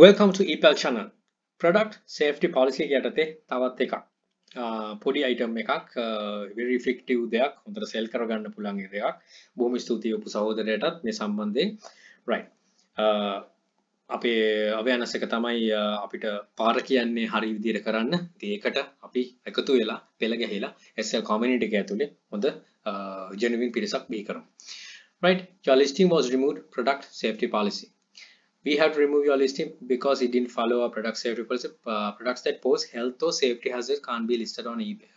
වල්කම්ට ඉපල් channel product safety policy යටතේ තවත් එකක් පොඩි අයිටම් එකක් විරිෆික්ටව් දෙයක් හොඳට සෙල් කරගන්න පුළන්ගේ දෙයක් බොහම ස්තුතියි උපු සහෝදරයටත් මේ සම්බන්ධය රයි අපේ අවයනසක තමයි අපිට පාර කියන්නේ හරි විදිර කරන්න දේකට අපි එකතු වෙලා පෙළගැහිලා එස්සල් කොමිනිට එක ඇතුළේ හොඳ ජනවින් පිරිසක් බී කරම් right your listing was removed product safety policy we have to remove your listing because it didn't follow our product safety policy uh, products that pose health or safety hazards can't be listed on eBay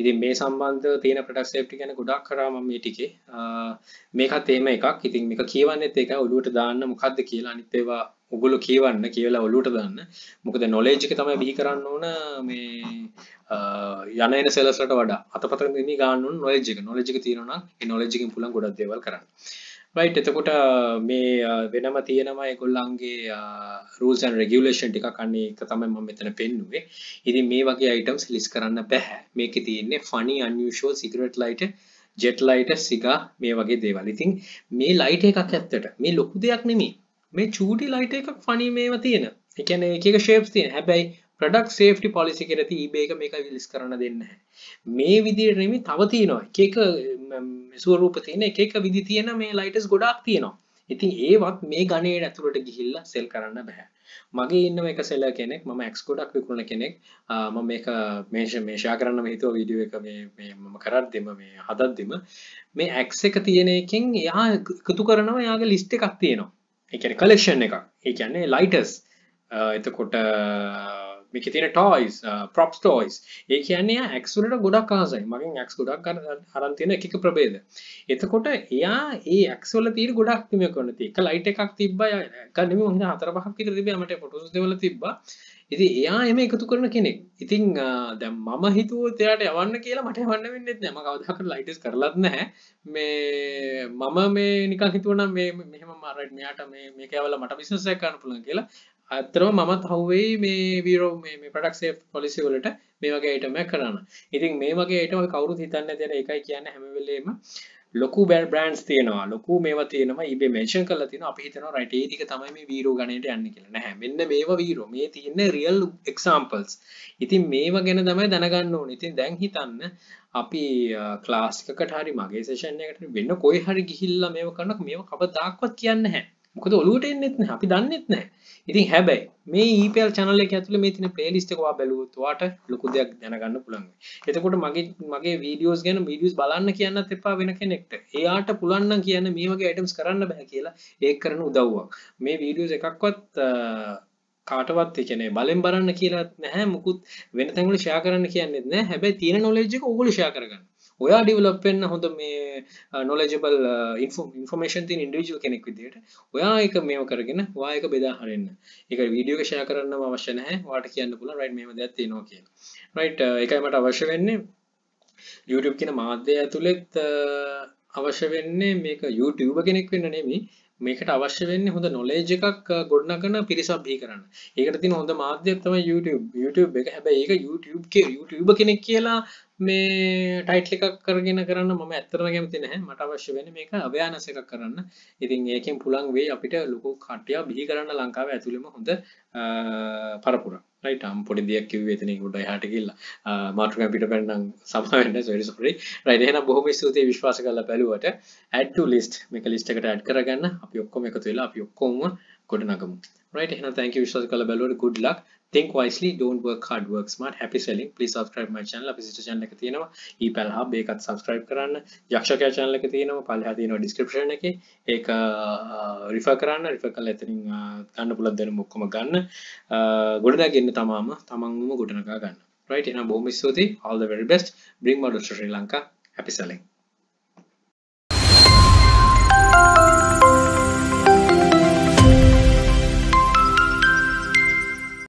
ඉතින් මේ සම්බන්ධ තියෙන product safety ගැන ගොඩක් කරා මම මේ ටිකේ මේකත් එහෙම එකක් ඉතින් මේක කියවන්නෙත් ඒක ඔළුවට දාන්න මොකද්ද කියලා අනිත් ඒවා උගුලු කියවන්න කියලා ඔළුවට දාන්න මොකද knowledge එක තමයි බිහි කරන්න ඕන මේ යන එන සෙලස්ලට වඩා අතපතර ගන්න ඕන knowledge එක knowledge එක තියෙනවා නම් ඒ knowledge එකෙන් පුළුවන් ගොඩක් දේවල් කරන්න රයිට් එතකොට මේ වෙනම තියෙනවා ඒගොල්ලන්ගේ rules and regulation ටිකක් අන්න ඒක තමයි මම මෙතන පෙන්නුවේ. ඉතින් මේ වගේ items list කරන්න බෑ. මේකේ තියෙන්නේ funny unusual cigarette lighter jet lighter cigar මේ වගේ දේවල්. ඉතින් මේ light එකක් ඇත්තට මේ ලොකු දෙයක් නෙමෙයි. මේ චූටි light එකක් funny මේවා තියෙන. ඒ කියන්නේ එක එක shapes තියෙන. හැබැයි ප්‍රඩක් සේෆ්ටි පොලිසි කර ඇති ඒබේක මේක විලිස් කරන දෙන්න මේ විදිරම තව තියෙනවා එකක සුවරූප තියෙන එකක විදි තියෙන මේ ලයිටස් ගොඩක් තියෙනවා ඉතින් ඒවත් මේ ගණයට ඇතුළට ගිහිල්ලා සෙල් කරන්න බැහැ මගේ ඉන්න එක සෙල්ල කෙනෙක් ම එක්ස් ගොඩක් විකුණ කෙනෙක් ම මේක මේෂ මේෂා කරන්න හිතුව විඩිය එක මම කරත් දෙම මේ හදත් දෙම මේ ඇක්ස එක තියෙන එකෙන් එයා එකතු කරනවා යාගේ ලිස්ට එකක් තියෙනවා එක කලෙක්ෂන් එක ඒ කියන්නේ ලයිටස් එතකොට මේක තියෙන ටොයිස් ප්‍රොප්ස් ටොයිස් ඒ කියන්නේ ඇක්ස් වලට ගොඩක් ආසයි මගෙන් ඇක්ස් ගොඩක් අරන් තියෙන එක එක ප්‍රභේද එතකොට එයා ඒ ඇක්ස් වල තියෙන ගොඩක් මේ කරන තියෙ එක ලයිට් එකක් තිබ්බා එක නෙමෙයි හොඳ හතර පහක් විතර තිබ්බා මට ෆොටෝස් දෙවල තිබ්බා ඉති එයා එම එකතු කරන කෙනෙක් ඉතිං uh, දැම් මම හිතුවත් එයාට යවන්න කියලා මට වන්න වෙන්නෙත් නෑම කවදහකට ලයිටස් කරලත් නැහැ මේ මම මේ නික හිතුවන මේ මෙහම මරට මෙයාට මේ මේකවල මට විශසය කරන පුලන් කියලා අත්තරම මමත් හව්වෙයි මේ වීරෝ මේ පඩක්සේ පොලිසිවලට මේ වගේ අයිටම කරන්න ඉතින් මේ වගේ අයිටම කවුරුත් හිතන්න තියෙන එකයි කියන්න හැමවෙලේම ලොකු බැල් බ්‍රන්ස් තියෙනවා ලොකු මේවා තියෙනවා ඉබේ මෙන්ෂන් කරලා තියෙනවා අපි හිතනවා රයිට් ඒ ටික තමයි මේ වීරෝ ගණයට යන්නේ කියලා නෑ මෙන්න මේවා වීරෝ මේ තියෙන රියල් එක්සැම්පල්ස් ඉතින් මේවා ගැන තමයි දැනගන්න ඕනේ ඉතින් දැන් හිතන්න අපි ක්ලාස් එකකට හරි මගේ සෙෂන් එකකට වෙන්න කොයි හරි ගිහිල්ලා මේව කරනකොට මේව කවදාක්වත් කියන්නේ නැහැ මොකද ඔලුවට එන්නෙත් නැහැ අපි දන්නෙත් නැහැ ඉතින් හැබැයි මේ EPL channel එක ඇතුලේ මේ තියෙන playlist එක ඔයා බැලුවොත් ඔයාට ලොකු දෙයක් දැනගන්න පුළුවන් වෙයි එතකොට මගේ මගේ videos ගැන videos බලන්න කියන්නත් එපා වෙන කෙනෙක්ට එයාට පුළුවන් නම් කියන්න මේ වගේ items කරන්න බෑ කියලා ඒක කරන උදව්වක් මේ videos එකක්වත් කාටවත් කියන්නේ බලෙන් බලන්න කියලා නැහැ මුකුත් වෙන තැන්වල ෂෙයා කරන්න කියන්නේත් නැහැ හැබැයි තියෙන knowledge එක ඕගොල්ලෝ ෂෙයා කරගන්න ඔයා ඩිවලප් වෙන්න හොඳ මේ නොලජබල් ඉන්ෆෝමේෂන් තින් ඉන්ඩිවිජුවල් කෙනෙක් විදියට ඔයා එක මේව කරගෙන වායක බෙදා හරින්න එක වීඩියෝ ෂයා කරන්න අවශ්‍ය නැහැ වාට කියන්න පුළුවන් රයිට් මේව දෙයක් තියෙනවා කියලා රයිට් ඒකයි මට අවශ්‍ය වෙන්නේ YouTube කියන මාධ්‍යය ඇතුළෙත් අවශ්‍ය වෙන්නේ මේක YouTube කෙනෙක් වෙන්න නෙමෙයි මේකට අවශ්‍ය වෙන්නේ හොඳ නොලේජ් එකක් ගොඩනගන පිරිසක් බිහි කරන්න. ඒකට තියෙන හොඳ මාධ්‍යයක් තමයි YouTube. YouTube එක හැබැයි ඒක YouTube කේ YouTuber කෙනෙක් කියලා මේ ටයිටල් එකක් කරගෙන කරන්න මම ඇත්තටම කැමති නැහැ. මට අවශ්‍ය වෙන්නේ මේක අවයනස් එකක් කරන්න. ඉතින් ඒකෙන් පුළුවන් වෙයි අපිට ලොකු කට්ටියක් බිහි කරන්න ලංකාවේ ඇතුළෙම හොඳ පරපුරක්. ම් පොඩි දෙයක් කිව තන ගොඩ හට කියල්ල මාටක පිට පැන්නම් සමහන්න සරිසරි රයිහන බොහම ස්තුතියි විශ්වාස කල පැලුවට ඇඩ්ට ලිස්ට මේක ලිස්ට එකට ඇඩ් කරගන්න අපි ඔක්කොම එකතු වෙලා අපි ඔක්කොම ගොඩනගමු right එහෙනම් thank you විශ්වාස කළ බැලුවට good luck think wisely don't work hard work smart happy selling please subscribe my channel අපි sister channel එක තියෙනවා e-pal hub ඒකත් subscribe කරන්න යක්ෂකයා channel එක තියෙනවා පල්ලෙහා තියෙනවා description එකේ ඒක refer කරන්න refer කරලා එතනින් ගන්න පුළුවන් දැනුම ඔක්කොම ගන්න ගොඩනගන්න තමාම තමන්ම ගොඩනගා ගන්න right එහෙනම් බොහොම ස්තුතියි all the very best bring models to sri lanka happy selling